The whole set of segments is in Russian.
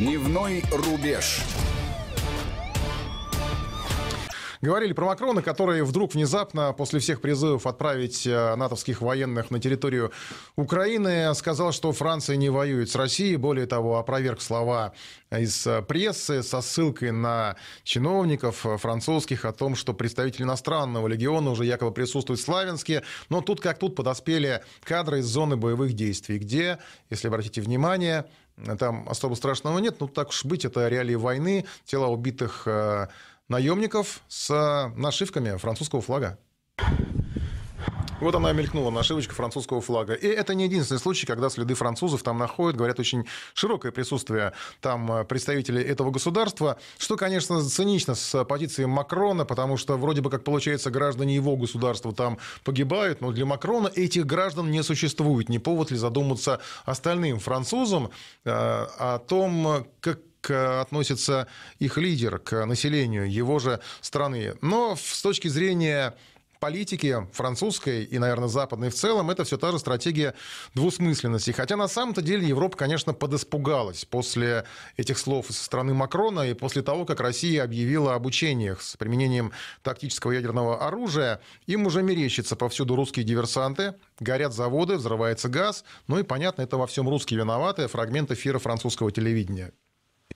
Дневной рубеж. Говорили про Макрона, который вдруг внезапно после всех призывов отправить э, натовских военных на территорию Украины сказал, что Франция не воюет с Россией. Более того, опроверг слова из э, прессы со ссылкой на чиновников э, французских о том, что представители иностранного легиона уже якобы присутствуют в Славянске. Но тут как тут подоспели кадры из зоны боевых действий, где, если обратите внимание, там особо страшного нет, но ну, так уж быть, это реалии войны, тела убитых э, наемников с э, нашивками французского флага. Вот она мелькнула, нашивочка французского флага. И это не единственный случай, когда следы французов там находят. Говорят, очень широкое присутствие там э, представителей этого государства, что, конечно, цинично с позиции Макрона, потому что вроде бы как получается граждане его государства там погибают, но для Макрона этих граждан не существует. Не повод ли задуматься остальным французам э, о том, как э, относится их лидер к населению его же страны. Но с точки зрения политике французской и, наверное, западной в целом это все та же стратегия двусмысленности. Хотя на самом-то деле Европа, конечно, подоспугалась после этих слов со стороны Макрона и после того, как Россия объявила об учениях с применением тактического ядерного оружия, им уже мерещится повсюду русские диверсанты, горят заводы, взрывается газ. Ну и, понятно, это во всем русские виноваты, фрагмент эфира французского телевидения.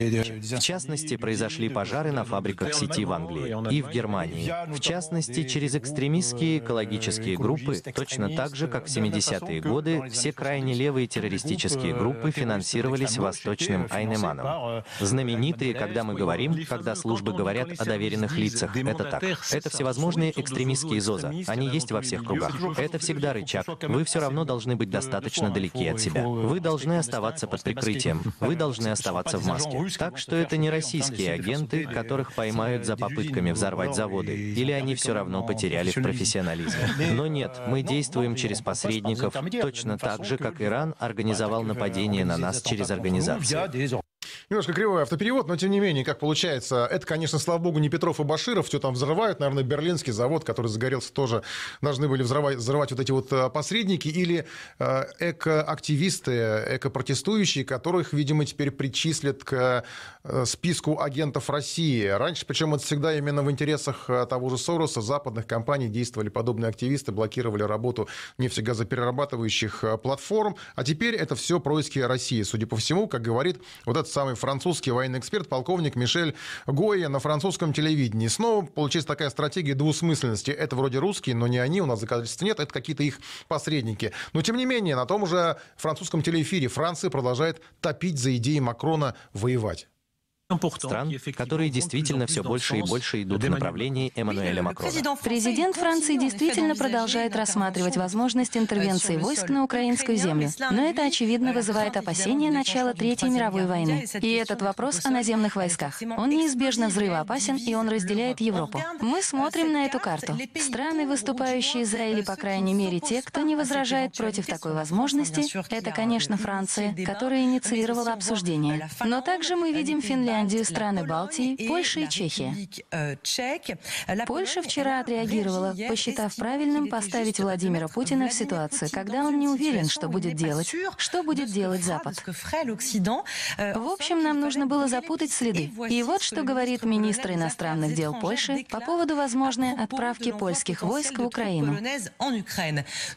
В частности, произошли пожары на фабриках сети в Англии и в Германии. В частности, через экстремистские экологические группы, точно так же, как в 70-е годы, все крайне левые террористические э, группы финансировались восточным Айнеманом. Знаменитые, когда мы говорим, когда службы говорят о доверенных лицах, это так. Это всевозможные экстремистские ЗОЗа. Они есть во всех кругах. Это всегда рычаг. А Вы все равно должны быть достаточно далеки от себя. Вы должны оставаться под прикрытием. Вы должны оставаться в маске. Так что это не российские агенты, э, которых поймают за попытками взорвать заводы, или они все равно потеряли в профессионализме. Но нет, э, мы ну, действуем через посредников, точно так же, как Иран организовал э, нападение на нас через организацию. Немножко кривой автоперевод, но тем не менее, как получается, это, конечно, слава богу, не Петров и Баширов, все там взрывают, наверное, берлинский завод, который загорелся тоже, должны были взрывать, взрывать вот эти вот э, посредники или э, экоактивисты, экопротестующие, которых, видимо, теперь причислят к э, списку агентов России. Раньше, причем это всегда именно в интересах э, того же Сороса, западных компаний действовали подобные активисты, блокировали работу нефтегазоперерабатывающих платформ, а теперь это все происки России. Судя по всему, как говорит вот этот самый французский военный эксперт, полковник Мишель Гоя на французском телевидении. Снова получилась такая стратегия двусмысленности. Это вроде русские, но не они, у нас доказательств нет, это какие-то их посредники. Но тем не менее, на том же французском телеэфире Франция продолжает топить за идеи Макрона воевать стран, которые действительно все больше и больше идут в направлении Эммануэля Макрона. Президент Франции действительно продолжает рассматривать возможность интервенции войск на украинскую землю, но это, очевидно, вызывает опасения начала Третьей мировой войны. И этот вопрос о наземных войсках. Он неизбежно взрывоопасен, и он разделяет Европу. Мы смотрим на эту карту. Страны, выступающие за или, по крайней мере, те, кто не возражает против такой возможности, это, конечно, Франция, которая инициировала обсуждение. Но также мы видим Финляндию, Финляндию, страны Балтии, Польша и Чехия. Э, э, Польша вчера отреагировала, посчитав правильным поставить Владимира Путина в ситуацию, когда он не уверен, что будет делать, что будет делать Запад. Э, в общем, нам нужно было запутать следы. И вот что говорит министр иностранных дел Польши по поводу возможной отправки польских войск в Украину.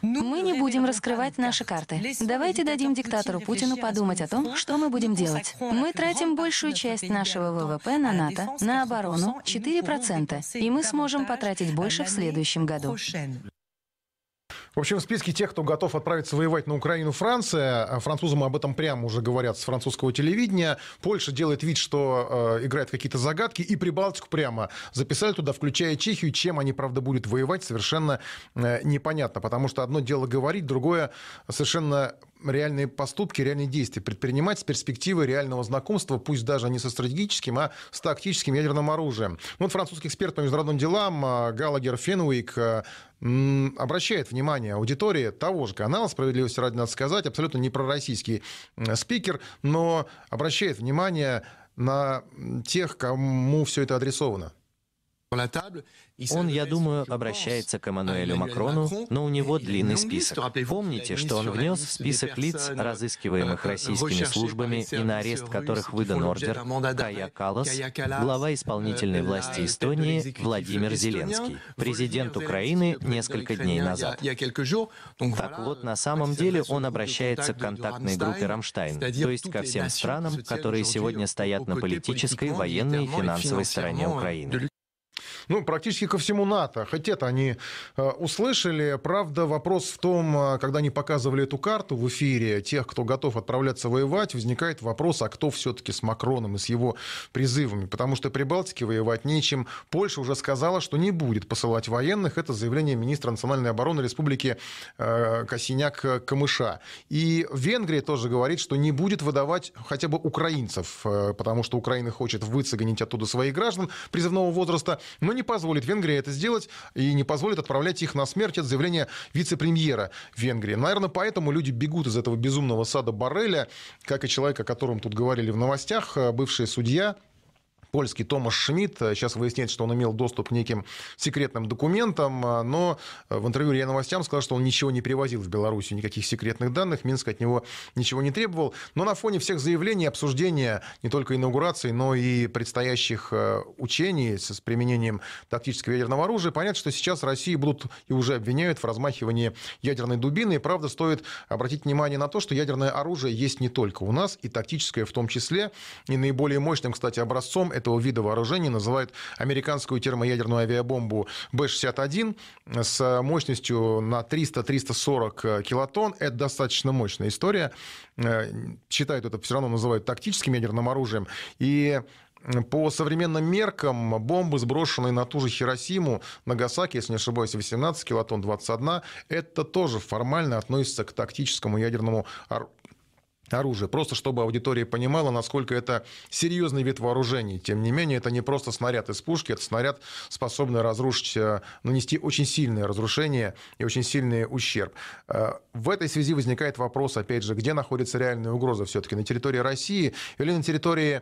Мы не будем раскрывать наши карты. Давайте дадим диктатору Путину подумать о том, что мы будем делать. Мы тратим большую часть нашего ВВП на э, НАТО на оборону 4%, и мы сможем потратить больше в следующем году. В общем, в списке тех, кто готов отправиться воевать на Украину, Франция. А французам об этом прямо уже говорят с французского телевидения. Польша делает вид, что э, играет какие-то загадки. И Прибалтику прямо записали туда, включая Чехию. Чем они, правда, будут воевать, совершенно э, непонятно. Потому что одно дело говорить, другое совершенно реальные поступки, реальные действия предпринимать с перспективы реального знакомства, пусть даже не со стратегическим, а с тактическим ядерным оружием. Ну, вот французский эксперт по международным делам а, Галагер Фенуик а, обращает внимание аудитории того же канала, справедливости ради надо сказать, абсолютно не пророссийский спикер, но обращает внимание на тех, кому все это адресовано. Он, я думаю, обращается к Эммануэлю Макрону, но у него длинный список. Помните, что он внес в список лиц, разыскиваемых euh, российскими службами и на арест которых выдан ордер, Кая Калас, глава euh, исполнительной власти Эстонии Владимир Зеленский, президент Украины несколько дней назад. Так вот, на euh, самом деле он обращается к контактной группе «Рамштайн», то есть ко всем странам, которые сегодня стоят на политической, военной и финансовой стороне Украины ну, практически ко всему НАТО. хотят они э, услышали. Правда, вопрос в том, э, когда они показывали эту карту в эфире, тех, кто готов отправляться воевать, возникает вопрос, а кто все-таки с Макроном и с его призывами? Потому что при Балтике воевать нечем. Польша уже сказала, что не будет посылать военных. Это заявление министра национальной обороны Республики э, Косиняк-Камыша. И Венгрия тоже говорит, что не будет выдавать хотя бы украинцев, потому что Украина хочет выцегонить оттуда своих граждан призывного возраста, но не не позволит Венгрии это сделать и не позволит отправлять их на смерть. Это заявление вице-премьера Венгрии. Наверное, поэтому люди бегут из этого безумного сада Барреля, как и человек, о котором тут говорили в новостях, э, бывший судья польский Томас Шмидт. Сейчас выясняется, что он имел доступ к неким секретным документам, а, но э, в интервью РИА Новостям сказал, что он ничего не привозил в Белоруссию, никаких секретных данных, Минск от него ничего не требовал. Но на фоне всех заявлений, обсуждения не только инаугурации, но и предстоящих э, учений с применением тактического ядерного оружия, понятно, что сейчас России будут и уже обвиняют в размахивании ядерной дубины. И правда, стоит обратить внимание на то, что ядерное оружие есть не только у нас, и тактическое в том числе. И наиболее мощным, кстати, образцом этого вида вооружения называют американскую термоядерную авиабомбу Б-61 с мощностью на 300-340 килотонн. Это достаточно мощная история. Э, считают это все равно называют тактическим ядерным оружием. И по современным меркам бомбы, сброшенные на ту же Хиросиму, Нагасаки, если не ошибаюсь, 18 килотонн, 21, это тоже формально относится к тактическому ядерному оружию оружие Просто чтобы аудитория понимала, насколько это серьезный вид вооружений. Тем не менее, это не просто снаряд из пушки, это снаряд, способный разрушить, э, нанести очень сильное разрушение и очень сильный ущерб. Э, в этой связи возникает вопрос, опять же, где находится реальная угроза все-таки? На территории России или на территории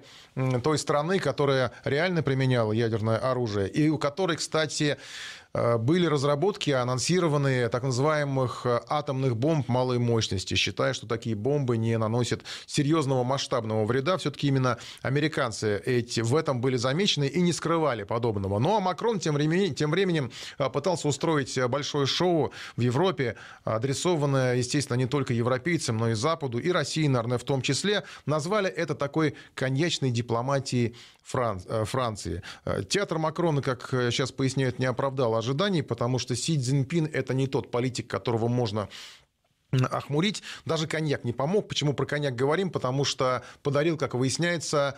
той страны, которая реально применяла ядерное оружие, и у которой, кстати, Э, были разработки, анонсированные так называемых э, атомных бомб малой мощности, считая, что такие бомбы не наносят серьезного масштабного вреда. Все-таки именно американцы эти, в этом были замечены и не скрывали подобного. Ну а Макрон тем временем, тем временем э, пытался устроить большое шоу в Европе, адресованное, естественно, не только европейцам, но и Западу, и России, наверное, в том числе. Назвали это такой коньячной дипломатией Франц, э, Франции. Э, театр Макрона, как сейчас э, поясняют, не оправдал ожиданий, потому что Си Цзиньпин – это не тот политик, которого можно охмурить. Даже коньяк не помог. Почему про коньяк говорим? Потому что подарил, как выясняется,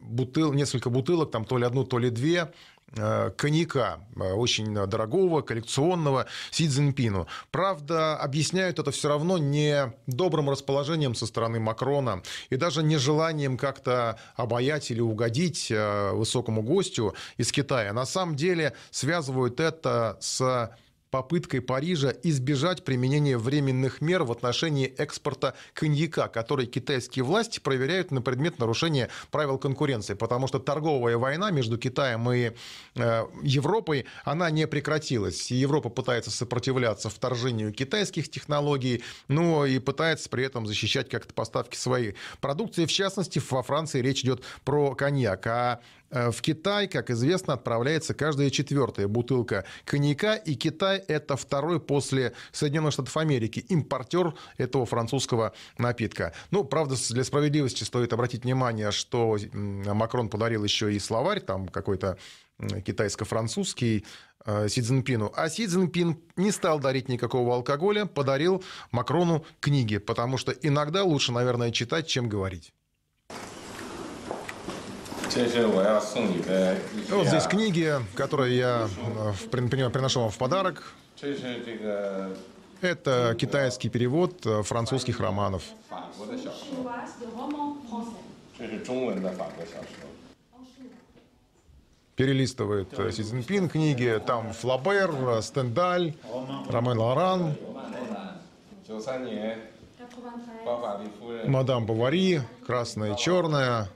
бутыл, несколько бутылок, там то ли одну, то ли две, Э, коньяка, э, очень дорогого, коллекционного Си Цзиньпину. Правда, объясняют это все равно не добрым расположением со стороны Макрона и даже нежеланием как-то обаять или угодить э, высокому гостю из Китая. На самом деле связывают это с попыткой Парижа избежать применения временных мер в отношении экспорта коньяка, который китайские власти проверяют на предмет нарушения правил конкуренции, потому что торговая война между Китаем и э, Европой, она не прекратилась. Европа пытается сопротивляться вторжению китайских технологий, но и пытается при этом защищать как-то поставки своей продукции. В частности, во Франции речь идет про коньяк. А Э, в Китай, как известно, отправляется каждая четвертая бутылка коньяка, и Китай – это второй после Соединенных Штатов Америки импортер этого французского напитка. Ну, правда, для справедливости стоит обратить внимание, что Макрон подарил еще и словарь, там какой-то китайско-французский э, Си Цзиньпину. А Си Цзиньпин не стал дарить никакого алкоголя, подарил Макрону книги, потому что иногда лучше, наверное, читать, чем говорить. Вот здесь книги, которые я э, приношу вам в подарок. Это китайский перевод э, французских романов. Перелистывает э, Си Цзиньпин книги, там Флабер, Стендаль, Ромен Лоран, Мадам Бавари, Красная и Черная.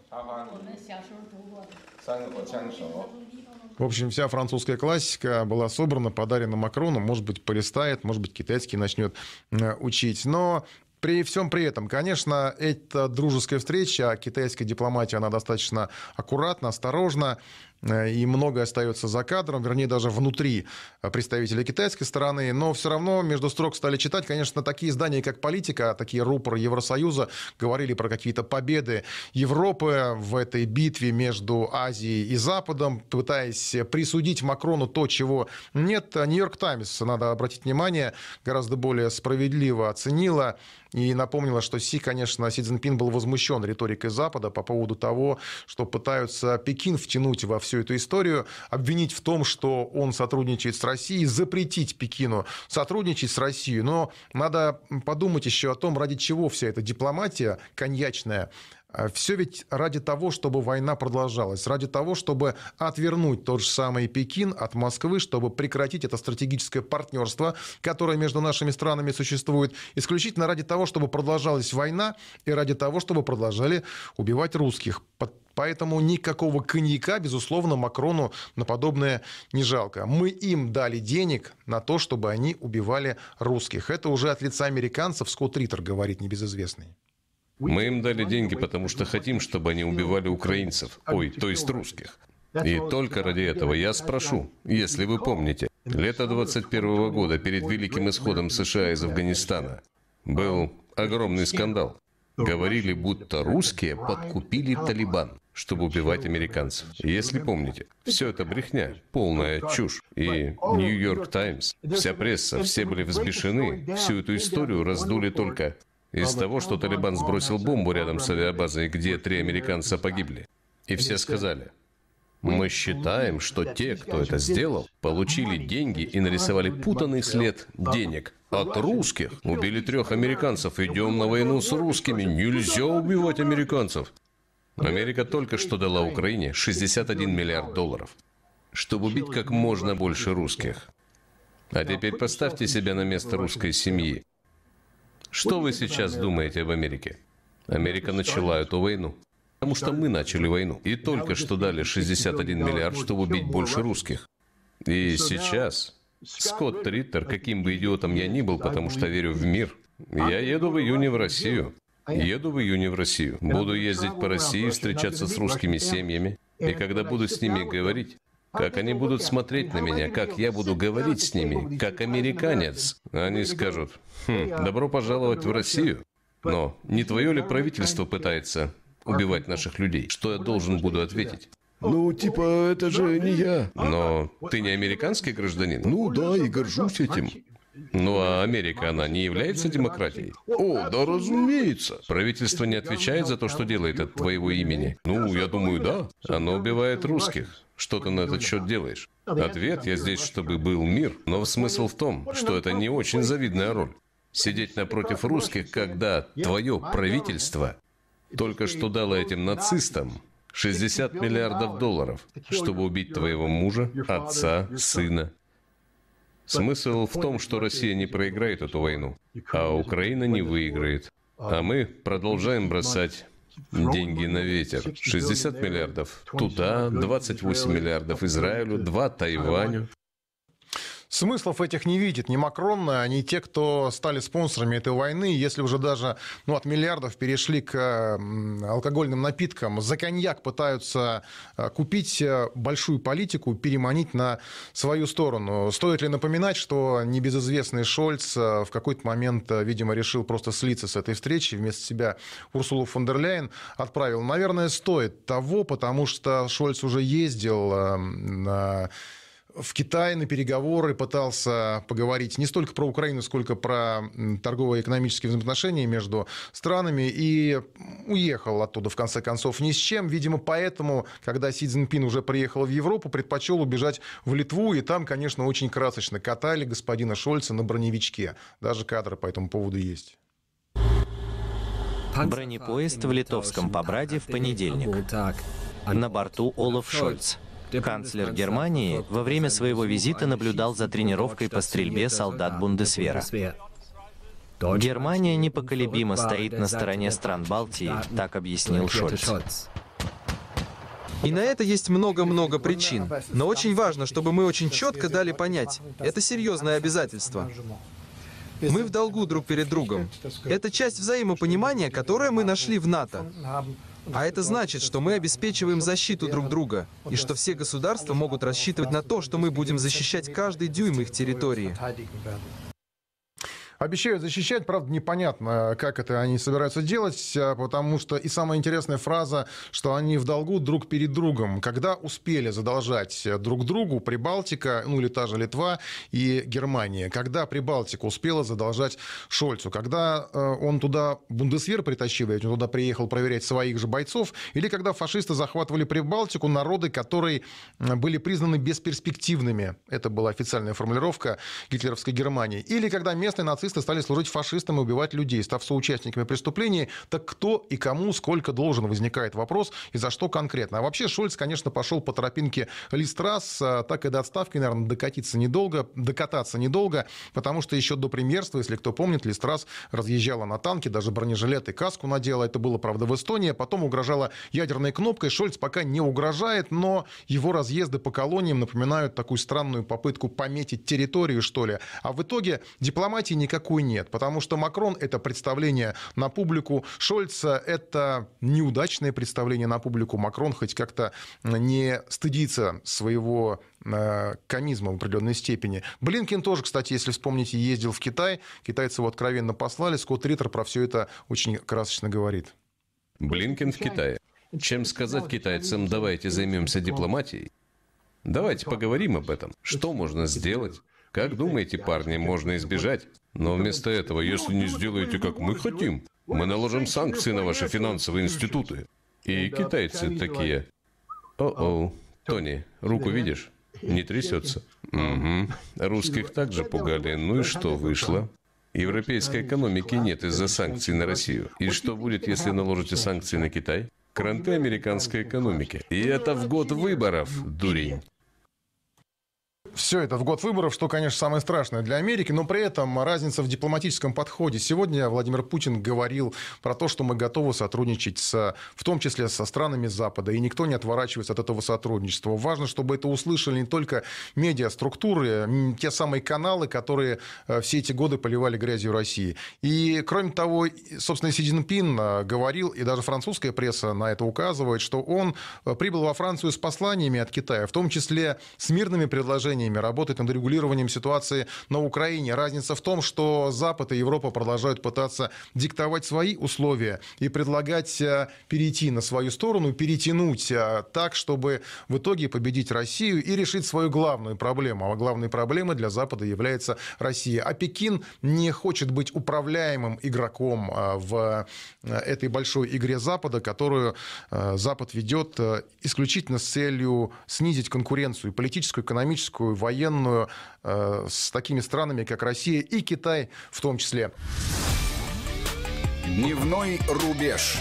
В общем, вся французская классика была собрана, подарена Макрону. Может быть, полистает, может быть, китайский начнет э, учить. Но при всем при этом, конечно, эта дружеская встреча, а китайская дипломатия, она достаточно аккуратна, осторожна. Э, и многое остается за кадром, вернее, даже внутри э, представителей китайской стороны, но все равно между строк стали читать, конечно, такие издания, как «Политика», такие рупоры Евросоюза говорили про какие-то победы Европы в этой битве между Азией и Западом, пытаясь присудить Макрону то, чего нет. «Нью-Йорк Таймс», надо обратить внимание, гораздо более справедливо оценила и напомнила, что Си, конечно, Си Цзиньпин был возмущен риторикой Запада по поводу того, что пытаются Пекин втянуть во все всю эту историю, обвинить в том, что он сотрудничает с Россией, запретить Пекину сотрудничать с Россией. Но надо подумать еще о том, ради чего вся эта дипломатия коньячная а Все ведь ради того, чтобы война продолжалась, ради того, чтобы отвернуть тот же самый Пекин от Москвы, чтобы прекратить это стратегическое партнерство, которое между нашими странами существует, исключительно ради того, чтобы продолжалась война и ради того, чтобы продолжали убивать русских. Поэтому никакого коньяка, безусловно, Макрону на подобное не жалко. Мы им дали денег на то, чтобы они убивали русских. Это уже от лица американцев Скотт Риттер говорит небезызвестный. Мы им дали деньги, потому что хотим, чтобы они убивали украинцев, ой, то есть русских. И только ради этого я спрошу, если вы помните, лето 21 года перед великим исходом США из Афганистана был огромный скандал. Говорили, будто русские подкупили Талибан, чтобы убивать американцев. Если помните, все это брехня, полная чушь. И Нью-Йорк Таймс, вся пресса, все были взбешены, всю эту историю раздули только из того, что Талибан сбросил бомбу рядом с авиабазой, где три американца погибли. И все сказали, мы считаем, что те, кто это сделал, получили деньги и нарисовали путанный след денег. От русских убили трех американцев, идем на войну с русскими, нельзя убивать американцев. Америка только что дала Украине 61 миллиард долларов, чтобы убить как можно больше русских. А теперь поставьте себя на место русской семьи, что вы сейчас думаете об Америке? Америка начала эту войну. Потому что мы начали войну. И только что дали 61 миллиард, чтобы убить больше русских. И сейчас Скотт Риттер, каким бы идиотом я ни был, потому что верю в мир, я еду в июне в Россию. Еду в июне в Россию. Буду ездить по России, встречаться с русскими семьями. И когда буду с ними говорить, а как они будут смотреть на меня, как я буду говорить с ними, как американец. Они скажут, хм, добро пожаловать в Россию. Но не твое ли правительство пытается убивать наших людей? Что я должен буду ответить? Ну, типа, это же не э, я. А Но ты не американский гражданин? Ну да, и горжусь этим. Ну а Америка, она не является демократией? О, да разумеется. Правительство не отвечает за то, что делает от твоего имени. Ну, я думаю, да. Оно убивает русских. Что ты на этот счет делаешь? Ответ, я здесь, чтобы был мир. Но смысл в том, что это не очень завидная роль. Сидеть напротив русских, когда твое правительство только что дало этим нацистам 60 миллиардов долларов, чтобы убить твоего мужа, отца, сына, Смысл в том, что Россия не проиграет эту войну, а Украина не выиграет. А мы продолжаем бросать деньги на ветер. 60 миллиардов туда, 28 миллиардов Израилю, 2 Тайваню смыслов этих не видит ни Макрон, а ни те, кто стали спонсорами этой войны. Если уже даже ну, от миллиардов перешли к алкогольным напиткам, за коньяк пытаются э, купить э, большую политику, переманить на свою сторону. Стоит ли напоминать, что небезызвестный Шольц э, в какой-то момент, видимо, решил просто слиться с этой встречи, вместо себя Урсулу фон дер Ляйен отправил? Наверное, стоит того, потому что Шольц уже ездил на в Китае на переговоры пытался поговорить не столько про Украину, сколько про торгово-экономические взаимоотношения между странами и уехал оттуда в конце концов ни с чем. Видимо, поэтому, когда Си Цзиньпин уже приехал в Европу, предпочел убежать в Литву, и там, конечно, очень красочно катали господина Шольца на броневичке. Даже кадры по этому поводу есть. Бронепоезд в литовском Побраде в понедельник. На борту Олаф Шольц. Канцлер Германии во время своего визита наблюдал за тренировкой по стрельбе солдат Бундесвера. Германия непоколебимо стоит на стороне стран Балтии, так объяснил Шольц. И на это есть много-много причин. Но очень важно, чтобы мы очень четко дали понять, это серьезное обязательство. Мы в долгу друг перед другом. Это часть взаимопонимания, которое мы нашли в НАТО. А это значит, что мы обеспечиваем защиту друг друга, и что все государства могут рассчитывать на то, что мы будем защищать каждый дюйм их территории. Обещают защищать, правда, непонятно, как это они собираются делать, а, потому что и самая интересная фраза, что они в долгу друг перед другом. Когда успели задолжать э, друг другу Прибалтика, ну или та же Литва и Германия? Когда Прибалтика успела задолжать Шольцу? Когда э, он туда бундесвер притащил, ведь он туда приехал проверять своих же бойцов? Или когда фашисты захватывали Прибалтику, народы, которые были признаны бесперспективными? Это была официальная формулировка гитлеровской Германии. Или когда местные нацисты нацисты стали служить фашистам и убивать людей, став соучастниками преступлений, так кто и кому сколько должен, возникает вопрос, и за что конкретно. А вообще Шольц, конечно, пошел по тропинке Листрас, а, так и до отставки, наверное, докатиться недолго, докататься недолго, потому что еще до премьерства, если кто помнит, Листрас разъезжала на танке, даже бронежилет и каску надела, это было, правда, в Эстонии, а потом угрожала ядерной кнопкой, Шольц пока не угрожает, но его разъезды по колониям напоминают такую странную попытку пометить территорию, что ли. А в итоге дипломатии никак никакой нет. Потому что Макрон — это представление на публику, Шольца — это неудачное представление на публику. Макрон хоть как-то не стыдится своего э, комизма в определенной степени. Блинкин тоже, кстати, если вспомните, ездил в Китай. Китайцы его откровенно послали. Скотт Риттер про все это очень красочно говорит. Блинкин в Китае. Чем сказать китайцам, давайте займемся дипломатией? Давайте поговорим об этом. Что можно сделать? Как думаете, парни, можно избежать? Но вместо этого, если не сделаете, как мы хотим, мы наложим санкции на ваши финансовые институты. И китайцы такие. О-оу, Тони, руку видишь? Не трясется. Угу. Русских также пугали. Ну и что вышло? Европейской экономики нет из-за санкций на Россию. И что будет, если наложите санкции на Китай? Кранты американской экономики. И это в год выборов, дурень все это в год выборов, что, конечно, самое страшное для Америки, но при этом разница в дипломатическом подходе. Сегодня Владимир Путин говорил про то, что мы готовы сотрудничать с, в том числе со странами Запада, и никто не отворачивается от этого сотрудничества. Важно, чтобы это услышали не только медиаструктуры, те самые каналы, которые э, все эти годы поливали грязью России. И, кроме того, собственно, Си Цзиньпин э, говорил, и даже французская пресса на это указывает, что он э, прибыл во Францию с посланиями от Китая, в том числе с мирными предложениями ними, работает над регулированием ситуации на Украине. Разница в том, что Запад и Европа продолжают пытаться диктовать свои условия и предлагать э, перейти на свою сторону, перетянуть э, так, чтобы в итоге победить Россию и решить свою главную проблему. А главной проблемой для Запада является Россия. А Пекин не хочет быть управляемым игроком э, в этой большой игре Запада, которую Запад ведет исключительно с целью снизить конкуренцию политическую, экономическую военную э, с такими странами, как Россия и Китай в том числе. Дневной рубеж.